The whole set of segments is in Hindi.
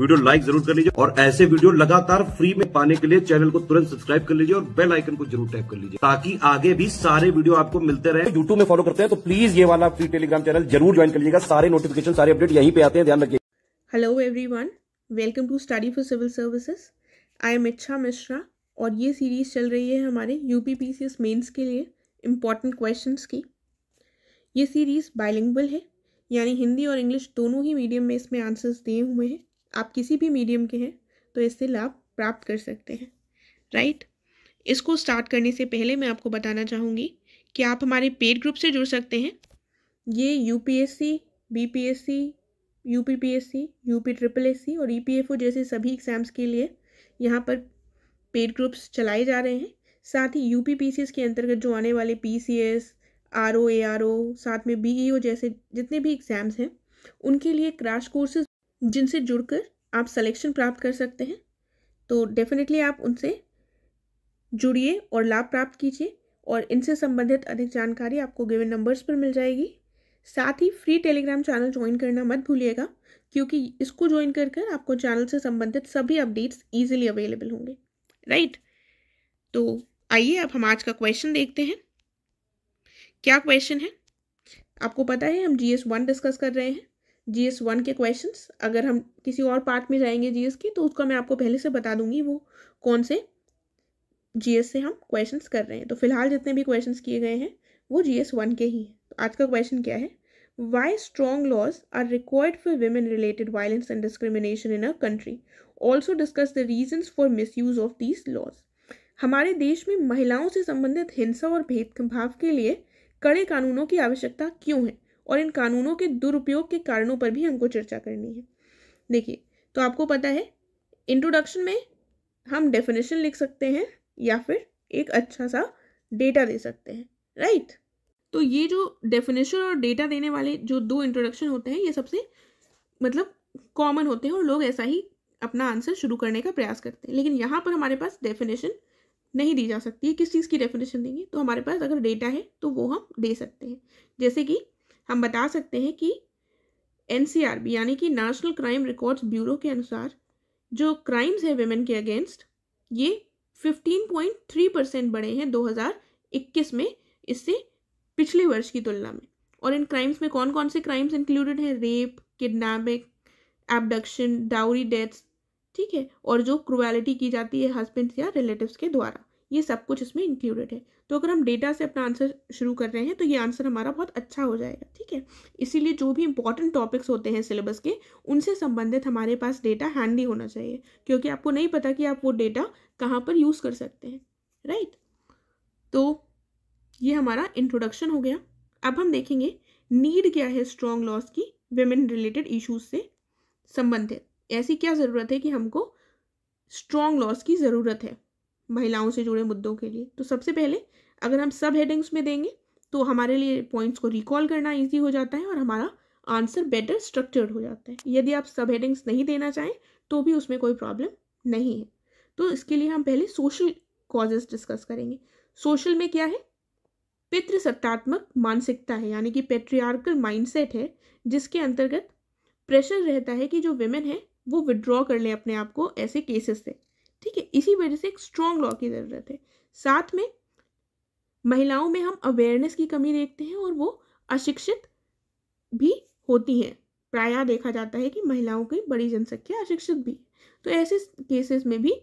वीडियो लाइक जरूर कर लीजिए और ऐसे वीडियो लगातार फ्री में पाने के लिए चैनल को तुरंत सब्सक्राइब कर लीजिए और बेल आइकन को जरूर टैप कर लीजिए ताकि आगे भी सारे वीडियो आपको मिलते रहे यूट्यूब में फॉलो करते हैं तो प्लीज ये वाला फ्री टेलीग्राम चैनल जरूर ज्वाइन कर लीजिएगा सारे नोटिफिकेशन सारे अपडेट यहीं पे आते हैं ध्यान रखिए hello every welcome to study for civil services I am Ichha Mishra और ये सीरीज चल रही है हमारे यूपी पी के लिए इम्पॉर्टेंट क्वेश्चन की ये सीरीज़ बाइलिंगुअल है यानी हिंदी और इंग्लिश दोनों ही मीडियम में इसमें आंसर्स दिए हुए हैं आप किसी भी मीडियम के हैं तो इससे लाभ प्राप्त कर सकते हैं राइट इसको स्टार्ट करने से पहले मैं आपको बताना चाहूँगी कि आप हमारे पेड ग्रुप से जुड़ सकते हैं ये U P S C B P S C U P P S C U P triple S C और ई पी एफ ओ जैसे सभी एग्ज़ाम्स के लिए यहाँ पर पेड ग्रुप्स चलाए जा रहे हैं साथ ही U P P C S के अंतर्गत जो आने वाले P C S R O A R O साथ में बी ई ओ जैसे जितने भी एग्ज़ाम्स हैं उनके लिए क्रैश कोर्सेज जिनसे जुड़कर आप सिलेक्शन प्राप्त कर सकते हैं तो डेफिनेटली आप उनसे जुड़िए और लाभ प्राप्त कीजिए और इनसे संबंधित अधिक जानकारी आपको गिवन नंबर्स पर मिल जाएगी साथ ही फ्री टेलीग्राम चैनल ज्वाइन करना मत भूलिएगा क्योंकि इसको ज्वाइन कर कर आपको चैनल से संबंधित सभी अपडेट्स ईजिली अवेलेबल होंगे राइट तो आइए अब हम आज का क्वेश्चन देखते हैं क्या क्वेश्चन है आपको पता है हम जी एस वन डिस्कस कर रहे हैं जीएस वन के क्वेश्चंस अगर हम किसी और पार्ट में जाएंगे जीएस की तो उसका मैं आपको पहले से बता दूंगी वो कौन से जीएस से हम क्वेश्चंस कर रहे हैं तो फिलहाल जितने भी क्वेश्चंस किए गए हैं वो जीएस वन के ही हैं तो आज का क्वेश्चन क्या है why strong laws are required for women related violence and discrimination in a country also discuss the reasons for misuse of these laws हमारे देश में महिलाओं से संबंधित हिंसा और भेदभाव के लिए कड़े कानूनों की आवश्यकता क्यों है और इन कानूनों के दुरुपयोग के कारणों पर भी हमको चर्चा करनी है देखिए तो आपको पता है इंट्रोडक्शन में हम डेफिनेशन लिख सकते हैं या फिर एक अच्छा सा डेटा दे सकते हैं राइट तो ये जो डेफिनेशन और डेटा देने वाले जो दो इंट्रोडक्शन होते हैं ये सबसे मतलब कॉमन होते हैं और लोग ऐसा ही अपना आंसर शुरू करने का प्रयास करते हैं लेकिन यहाँ पर हमारे पास डेफिनेशन नहीं दी जा सकती है किस चीज़ की डेफिनेशन देंगे तो हमारे पास अगर डेटा है तो वो हम दे सकते हैं जैसे कि हम बता सकते हैं कि एन यानी कि नेशनल क्राइम रिकॉर्ड्स ब्यूरो के अनुसार जो क्राइम्स है वेमेन के अगेंस्ट ये 15.3 परसेंट बढ़े हैं 2021 में इससे पिछले वर्ष की तुलना में और इन क्राइम्स में कौन कौन से क्राइम्स इंक्लूडेड हैं rape kidnapping abduction dowry deaths ठीक है और जो क्रुएलिटी की जाती है हस्बैंड्स या रिलेटिव्स के द्वारा ये सब कुछ इसमें इंक्लूडेड है तो अगर हम डेटा से अपना आंसर शुरू कर रहे हैं तो ये आंसर हमारा बहुत अच्छा हो जाएगा ठीक है इसीलिए जो भी इंपॉर्टेंट टॉपिक्स होते हैं सिलेबस के उनसे संबंधित हमारे पास डेटा हैंडी होना चाहिए क्योंकि आपको नहीं पता कि आप वो डेटा कहाँ पर यूज़ कर सकते हैं राइट तो ये हमारा इंट्रोडक्शन हो गया अब हम देखेंगे नीड क्या है स्ट्रॉन्ग लॉस की वेमेन रिलेटेड इशूज से संबंधित ऐसी क्या ज़रूरत है कि हमको स्ट्रॉन्ग लॉस की ज़रूरत है महिलाओं से जुड़े मुद्दों के लिए तो सबसे पहले अगर हम सब हेडिंग्स में देंगे तो हमारे लिए पॉइंट्स को रिकॉल करना ईजी हो जाता है और हमारा आंसर बेटर स्ट्रक्चर्ड हो जाता है यदि आप सब हेडिंग्स नहीं देना चाहें तो भी उसमें कोई प्रॉब्लम नहीं है तो इसके लिए हम पहले सोशल कॉजेज डिस्कस करेंगे सोशल में क्या है पितृसत्तात्मक मानसिकता है यानी कि पेट्रियार्कल माइंडसेट है जिसके अंतर्गत प्रेशर रहता है कि जो वेमेन है वो विड्रॉ कर लें अपने आप को ऐसे केसेस से ठीक है इसी वजह से एक स्ट्रॉन्ग लॉ की ज़रूरत है साथ में महिलाओं में हम अवेयरनेस की कमी देखते हैं और वो अशिक्षित भी होती हैं प्राय देखा जाता है कि महिलाओं की बड़ी जनसंख्या अशिक्षित भी तो ऐसे केसेस में भी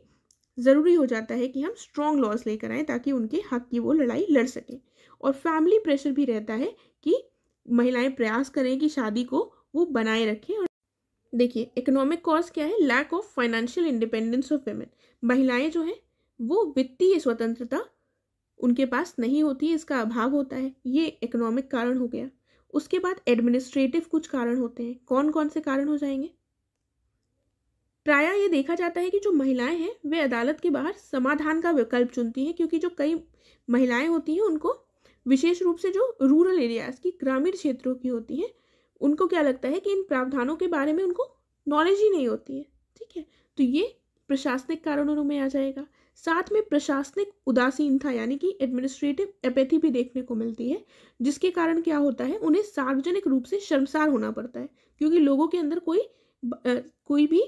ज़रूरी हो जाता है कि हम स्ट्रॉन्ग लॉज लेकर आएँ ताकि उनके हक की वो लड़ाई लड़ सकें और फैमिली प्रेशर भी रहता है कि महिलाएं प्रयास करें कि शादी को वो बनाए रखें और देखिए इकोनॉमिक कॉज क्या है lack of financial independence of women महिलाएं जो हैं वो वित्तीय स्वतंत्रता उनके पास नहीं होती इसका अभाव होता है ये इकोनॉमिक कारण हो गया उसके बाद एडमिनिस्ट्रेटिव कुछ कारण होते हैं कौन कौन से कारण हो जाएंगे प्राय ये देखा जाता है कि जो महिलाएं हैं वे अदालत के बाहर समाधान का विकल्प चुनती हैं क्योंकि जो कई महिलाएं होती हैं उनको विशेष रूप से जो रूरल एरियाज़ की ग्रामीण क्षेत्रों की होती हैं उनको क्या लगता है कि इन प्रावधानों के बारे में उनको नॉलेज ही नहीं होती है ठीक है तो ये प्रशासनिक कारणों में आ जाएगा साथ में प्रशासनिक उदासीनता यानी कि एडमिनिस्ट्रेटिव एपैथी भी देखने को मिलती है जिसके कारण क्या होता है उन्हें सार्वजनिक रूप से शर्मसार होना पड़ता है क्योंकि लोगों के अंदर कोई आ, कोई भी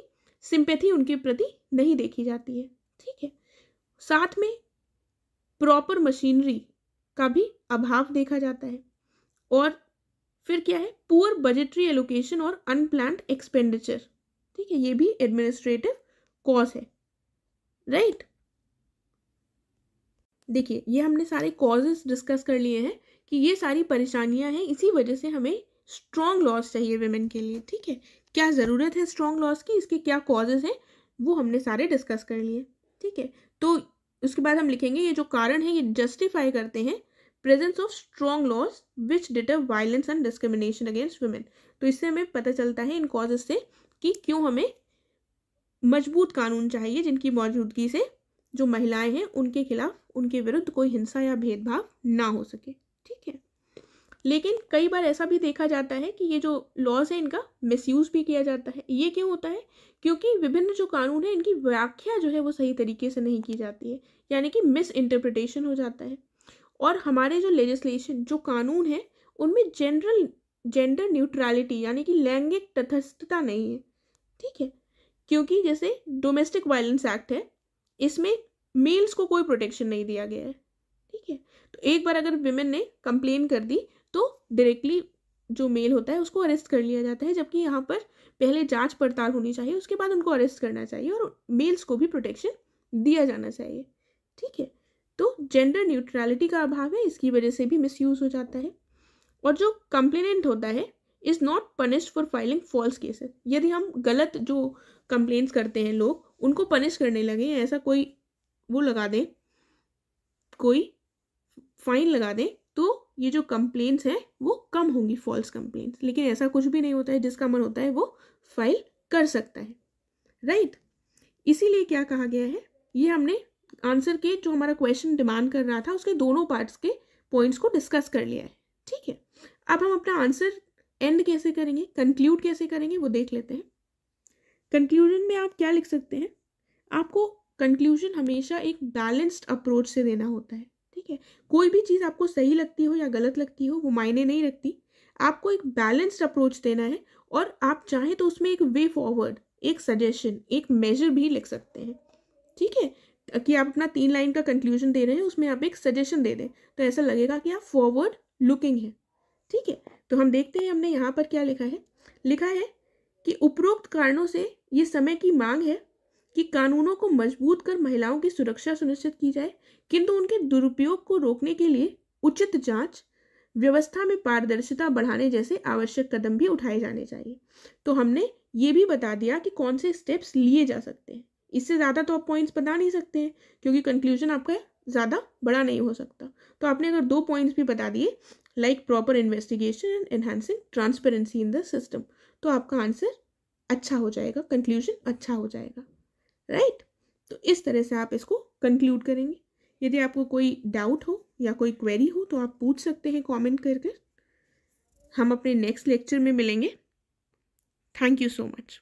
सिंपैथी उनके प्रति नहीं देखी जाती है ठीक है साथ में प्रॉपर मशीनरी का भी अभाव देखा जाता है और फिर क्या है पुअर बजटरी एलोकेशन और अनप्लान्ड एक्सपेंडिचर ठीक है ये भी एडमिनिस्ट्रेटिव कॉज है राइट right? देखिए ये हमने सारे कॉजेस डिस्कस कर लिए हैं कि ये सारी परेशानियां हैं इसी वजह से हमें स्ट्रॉन्ग लॉस चाहिए वेमेन के लिए ठीक है क्या ज़रूरत है स्ट्रॉन्ग लॉस की इसके क्या कॉजेज़ हैं वो हमने सारे डिस्कस कर लिए ठीक है तो उसके बाद हम लिखेंगे ये जो कारण है ये जस्टिफाई करते हैं presence of strong laws which deter violence and discrimination against women तो इससे हमें पता चलता है इन कॉजेज से कि क्यों हमें मजबूत कानून चाहिए जिनकी मौजूदगी से जो महिलाएं हैं उनके खिलाफ उनके विरुद्ध कोई हिंसा या भेदभाव ना हो सके ठीक है लेकिन कई बार ऐसा भी देखा जाता है कि ये जो लॉज है इनका मिसयूज़ भी किया जाता है ये क्यों होता है क्योंकि विभिन्न जो कानून है इनकी व्याख्या जो है वो सही तरीके से नहीं की जाती है यानी कि मिस इंटरप्रिटेशन हो जाता है और हमारे जो लेजिस्लेशन जो कानून है उनमें जनरल जेंडर न्यूट्रलिटी यानी कि लैंगिक तटस्थता नहीं है ठीक है क्योंकि जैसे डोमेस्टिक वायलेंस एक्ट है इसमें मेल्स को कोई प्रोटेक्शन नहीं दिया गया है ठीक है तो एक बार अगर विमेन ने कंप्लेन कर दी तो डायरेक्टली जो मेल होता है उसको अरेस्ट कर लिया जाता है जबकि यहाँ पर पहले जांच पड़ताल होनी चाहिए उसके बाद उनको अरेस्ट करना चाहिए और मेल्स को भी प्रोटेक्शन दिया जाना चाहिए ठीक है तो जेंडर न्यूट्रलिटी का अभाव है इसकी वजह से भी मिसयूज़ हो जाता है और जो कंप्लेनेंट होता है is not punish for filing false cases यदि हम गलत जो कंप्लेंट्स करते हैं लोग उनको पनिश करने लगे ऐसा कोई वो लगा दें कोई फाइन लगा दें तो ये जो कंप्लेंट्स हैं वो कम होंगी फॉल्स कंप्लेंट्स लेकिन ऐसा कुछ भी नहीं होता है जिसका मन होता है वो फाइल कर सकता है राइट right? इसीलिए क्या कहा गया है ये हमने आंसर के जो हमारा क्वेश्चन डिमांड कर रहा था उसके दोनों पार्ट्स के पॉइंट्स को डिस्कस कर लिया है ठीक है अब हम अपना आंसर एंड कैसे करेंगे कंक्लूड कैसे करेंगे वो देख लेते हैं कंक्लूजन में आप क्या लिख सकते हैं आपको कंक्लूजन हमेशा एक बैलेंस्ड अप्रोच से देना होता है ठीक है कोई भी चीज़ आपको सही लगती हो या गलत लगती हो वो मायने नहीं रखती आपको एक बैलेंस्ड अप्रोच देना है और आप चाहें तो उसमें एक वे फॉरवर्ड एक सजेशन एक मेजर भी लिख सकते हैं ठीक है कि आप अपना तीन लाइन का कंक्लूजन दे रहे हैं उसमें आप एक सजेशन दे दें तो ऐसा लगेगा कि आप फॉरवर्ड लुकिंग है ठीक है तो हम देखते हैं हमने यहाँ पर क्या लिखा है लिखा है कि उपरोक्त कारणों से ये समय की मांग है कि कानूनों को मजबूत कर महिलाओं की सुरक्षा सुनिश्चित की जाए किंतु उनके दुरुपयोग को रोकने के लिए उचित जांच व्यवस्था में पारदर्शिता बढ़ाने जैसे आवश्यक कदम भी उठाए जाने चाहिए तो हमने ये भी बता दिया कि कौन से स्टेप्स लिए जा सकते हैं इससे ज़्यादा तो आप पॉइंट्स बता नहीं सकते हैं क्योंकि कंक्लूजन आपका ज़्यादा बड़ा नहीं हो सकता तो आपने अगर दो पॉइंट्स भी बता दिए like proper investigation and enhancing transparency in the system तो आपका आंसर अच्छा हो जाएगा कंक्लूजन अच्छा हो जाएगा राइट right? तो इस तरह से आप इसको कंक्लूड करेंगे यदि आपको कोई डाउट हो या कोई क्वेरी हो तो आप पूछ सकते हैं कमेंट करके हम अपने नेक्स्ट लेक्चर में मिलेंगे थैंक यू सो मच